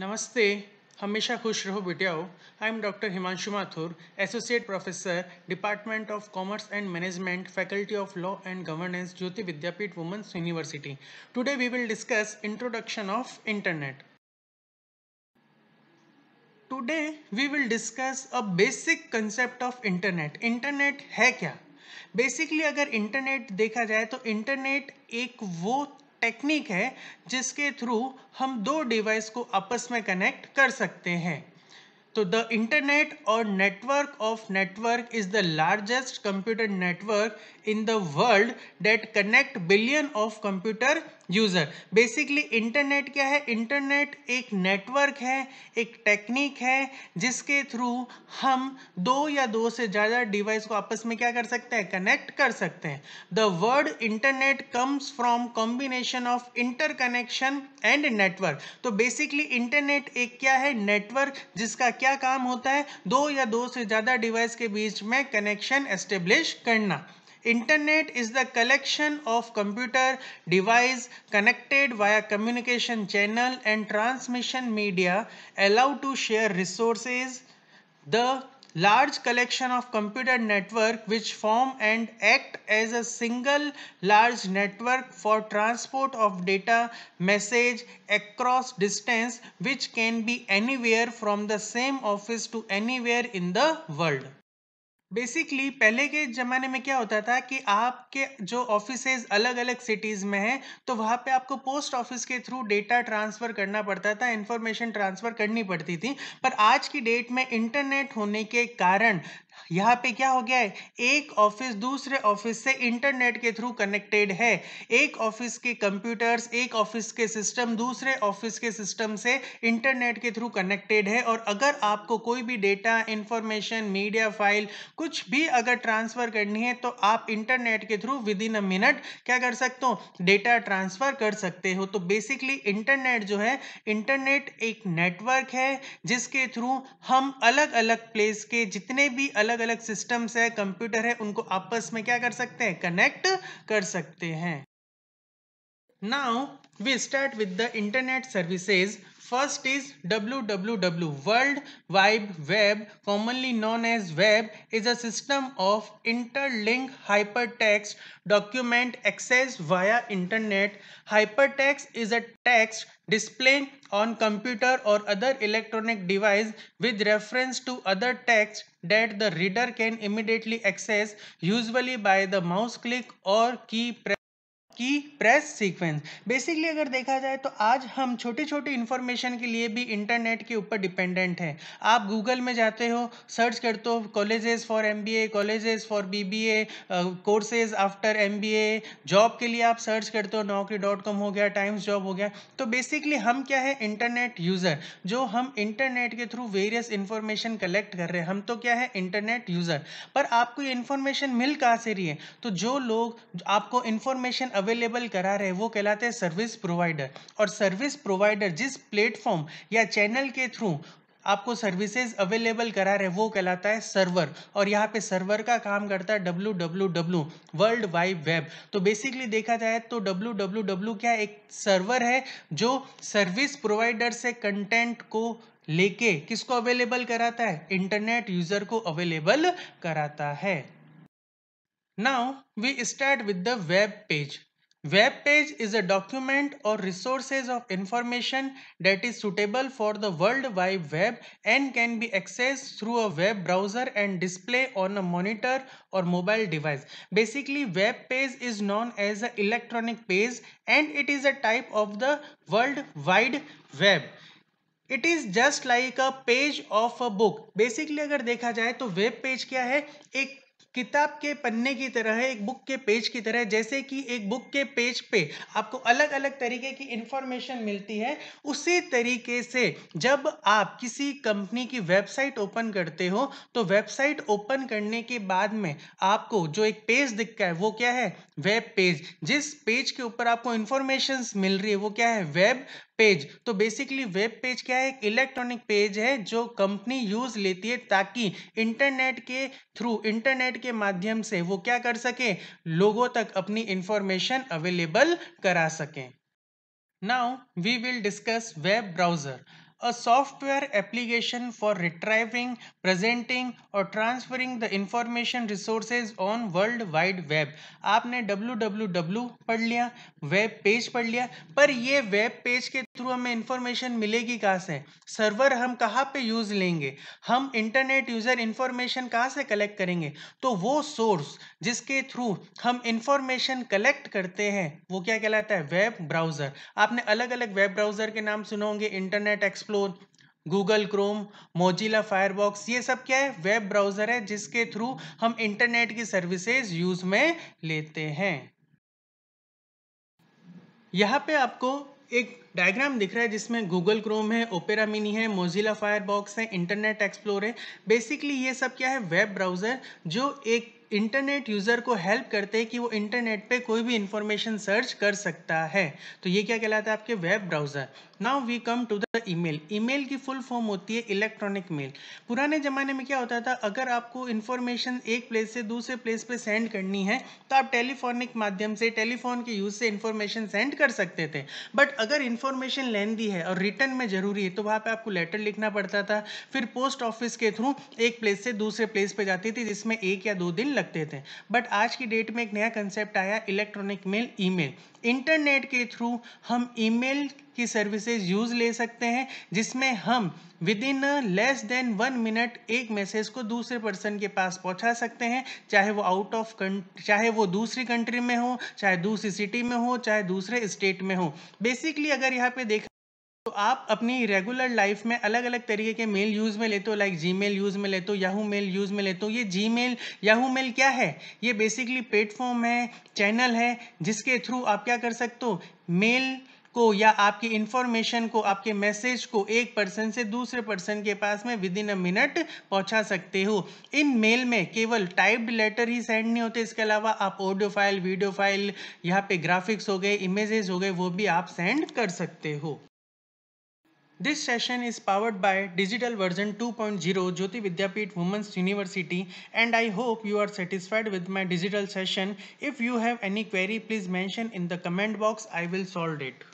नमस्ते हमेशा खुश रहो बिटियाओ I am doctor Himanshu Mathur associate professor department of commerce and management faculty of law and governance Jyoti Vidyapeeth women's university today we will discuss introduction of internet today we will discuss a basic concept of internet internet है क्या basically अगर internet देखा जाए तो internet एक वो technique है जिसके थ्रू हम दो डिवाइस को आपस में कनेक्ट कर सकते हैं तो द इंटरनेट और network of network is the largest computer network in the world that connect billion of computer user basically internet क्या है इंटरनेट एक नेटवर्क है एक टेक्निक है जिसके थ्रू हम दो या दो से ज़्यादा डिवाइस को आपस में क्या कर सकते हैं कनेक्ट कर सकते हैं the word internet comes from combination of interconnection and network तो बेसिकली इंटरनेट एक क्या है नेटवर्क जिसका क्या काम होता है दो या दो से ज़्यादा डिवाइस के बीच में कनेक्शन एस्टेब्लिश करना Internet is the collection of computer device connected via communication channel and transmission media allowed to share resources. The large collection of computer network which form and act as a single large network for transport of data message across distance which can be anywhere from the same office to anywhere in the world basically पहले के ज़माने में क्या होता था कि आपके जो ऑफिसेज अलग अलग सिटीज़ में हैं तो वहाँ पे आपको पोस्ट ऑफिस के थ्रू डेटा ट्रांसफ़र करना पड़ता था इन्फॉर्मेशन ट्रांसफ़र करनी पड़ती थी पर आज की डेट में इंटरनेट होने के कारण यहाँ पे क्या हो गया है एक ऑफिस दूसरे ऑफिस से इंटरनेट के थ्रू कनेक्टेड है एक ऑफिस के कंप्यूटर्स एक ऑफिस के सिस्टम दूसरे ऑफिस के सिस्टम से इंटरनेट के थ्रू कनेक्टेड है और अगर आपको कोई भी डेटा इंफॉर्मेशन मीडिया फाइल कुछ भी अगर ट्रांसफर करनी है तो आप इंटरनेट के through within a minute क्या कर सकते हो डेटा ट्रांसफर कर सकते हो तो बेसिकली इंटरनेट जो है इंटरनेट एक नेटवर्क है जिसके थ्रू हम अलग अलग प्लेस के जितने भी अलग अलग सिस्टम्स है कंप्यूटर है उनको आपस में क्या कर सकते हैं कनेक्ट कर सकते हैं now we start with the internet services First is WWW, World Wide Web, commonly known as web, is a system of interlinked hypertext document accessed via internet. Hypertext is a text displayed on computer or other electronic device with reference to other text that the reader can immediately access usually by the mouse click or key press. Key press sequence basically अगर देखा जाए तो आज हम छोटी छोटी information के लिए भी इंटरनेट के ऊपर डिपेंडेंट हैं आप गूगल में जाते हो सर्च करते हो colleges for M B A colleges for B B A courses after M B A job के लिए आप सर्च करते हो नौकरी डॉट कॉम हो गया टाइम्स जॉब हो गया तो बेसिकली हम क्या है इंटरनेट यूज़र जो हम इंटरनेट के थ्रू वेरियस इन्फॉर्मेशन कलेक्ट कर रहे हैं हम तो क्या है इंटरनेट यूज़र पर आपको ये इन्फॉर्मेशन मिल कहाँ से रही है तो जो लोग आपको इन्फॉर्मेशन अवेलेबल अवेलेबल करा रहे वो कहलाते हैं सर्विस प्रोवाइडर और सर्विस प्रोवाइडर जिस प्लेटफॉर्म या चैनल के थ्रू आपको सर्विसेज अवेलेबल करा रहे वो कहलाता है सर्वर और यहाँ पे सर्वर का काम करता है W W W world wide web तो बेसिकली देखा जाए तो डब्ल्यू डब्ल्यू डब्ल्यू क्या एक सर्वर है जो सर्विस प्रोवाइडर से कंटेंट को लेके किसको अवेलेबल कराता है इंटरनेट यूजर को अवेलेबल कराता है now we start with the web page Web page is a document or resources of information that is suitable for the World Wide Web and can be accessed through a web browser and display on a monitor or mobile device. Basically, web page is known as an electronic page and it is a type of the World Wide Web. It is just like a page of a book basically अगर देखा जाए तो web page क्या है एक किताब के पन्ने की तरह है एक बुक के पेज की तरह जैसे कि एक बुक के पेज पे आपको अलग अलग तरीके की इंफॉर्मेशन मिलती है उसी तरीके से जब आप किसी कंपनी की वेबसाइट ओपन करते हो तो वेबसाइट ओपन करने के बाद में आपको जो एक पेज दिखता है वो क्या है वेब पेज जिस पेज के ऊपर आपको इंफॉर्मेशन मिल रही है वो क्या है वेब पेज तो बेसिकली वेब पेज क्या है एक इलेक्ट्रॉनिक पेज है जो कंपनी यूज लेती है ताकि इंटरनेट के थ्रू इंटरनेट के माध्यम से वो क्या कर सके लोगों तक अपनी इंफॉर्मेशन अवेलेबल करा सके now we will discuss web browser a software application for retrieving, presenting or transferring the information resources on world wide web आपने डब्लू डब्लू डब्लू पढ़ लिया वेब पेज पढ़ लिया पर ये वेब पेज के थ्रू हमें इंफॉर्मेशन मिलेगी कहाँ से सर्वर हम कहाँ पे यूज़ लेंगे हम इंटरनेट यूज़र इंफॉर्मेशन कहाँ से कलेक्ट करेंगे तो वो सोर्स जिसके थ्रू हम इंफॉर्मेशन कलेक्ट करते हैं वो क्या कहलाता है वेब ब्राउज़र आपने अलग अलग वेब ब्राउज़र के नाम सुने होंगे internet explore explore Google Chrome Mozilla Firefox ये सब क्या है वेब ब्राउज़र है जिसके थ्रू हम इंटरनेट की सर्विसेज यूज़ में लेते हैं यहाँ पे आपको एक डायग्राम दिख रहा है जिसमें गूगल क्रोम है ओपेरा मिनी है मोजिला फायरबॉक्स है इंटरनेट एक्सप्लोर है बेसिकली ये सब क्या है वेब ब्राउज़र जो एक इंटरनेट यूज़र को हेल्प करते हैं कि वो इंटरनेट पे कोई भी इंफॉर्मेशन सर्च कर सकता है तो ये क्या कहलाता है आपके web browser now we come to the email email की फुल फॉर्म होती है इलेक्ट्रॉनिक मेल पुराने ज़माने में क्या होता था अगर आपको इन्फॉर्मेशन एक प्लेस से दूसरे प्लेस पे सेंड करनी है तो आप टेलीफोनिक माध्यम से टेलीफोन के यूज़ से इन्फॉर्मेशन सेंड कर सकते थे बट अगर इन्फॉर्मेशन लेंदी है और रिटर्न में ज़रूरी है तो वहाँ पर आपको लेटर लिखना पड़ता था फिर पोस्ट ऑफिस के थ्रू एक प्लेस से दूसरे प्लेस पर जाती थी जिसमें एक या दो दिन लग लगते थे बट आज की डेट में एक नया कंसेप्ट आया इलेक्ट्रॉनिक मेल ईमेल इंटरनेट के थ्रू हम ईमेल की सर्विसेज यूज़ ले सकते हैं जिसमें हम within less than one minute एक मैसेज को दूसरे पर्सन के पास पहुंचा सकते हैं चाहे वो आउट ऑफ चाहे वो दूसरी कंट्री में हो चाहे दूसरी सिटी में हो चाहे दूसरे स्टेट में हो बेसिकली अगर यहाँ पे देख तो आप अपनी रेगुलर लाइफ में अलग अलग तरीके के मेल यूज़ में लेते हो लाइक जी मेल यूज़ में लेते हो याहू मेल यूज़ में लेते हो ये जी मेल याहू मेल क्या है ये बेसिकली प्लेटफॉर्म है चैनल है जिसके थ्रू आप क्या कर सकते हो मेल को या आपकी इंफॉर्मेशन को आपके मैसेज को एक पर्सन से दूसरे पर्सन के पास में विद इन अ मिनट पहुंचा सकते हो इन मेल में केवल टाइप्ड लेटर ही सेंड नहीं होते इसके अलावा आप ऑडियो फाइल वीडियो फाइल यहाँ पे ग्राफिक्स हो गए इमेजेस हो गए वो भी आप सेंड कर सकते हो This session is powered by digital version 2.0 Jyoti Vidyapit Women's University and I hope you are satisfied with my digital session. If you have any query please mention in the comment box I will solve it.